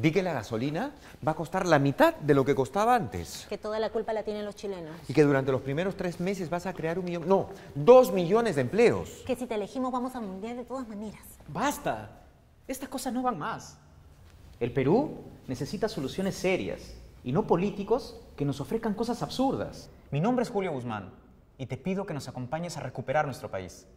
Di que la gasolina va a costar la mitad de lo que costaba antes. Que toda la culpa la tienen los chilenos. Y que durante los primeros tres meses vas a crear un millón, no, dos millones de empleos. Que si te elegimos vamos a mundial de todas maneras. ¡Basta! Estas cosas no van más. El Perú necesita soluciones serias y no políticos que nos ofrezcan cosas absurdas. Mi nombre es Julio Guzmán y te pido que nos acompañes a recuperar nuestro país.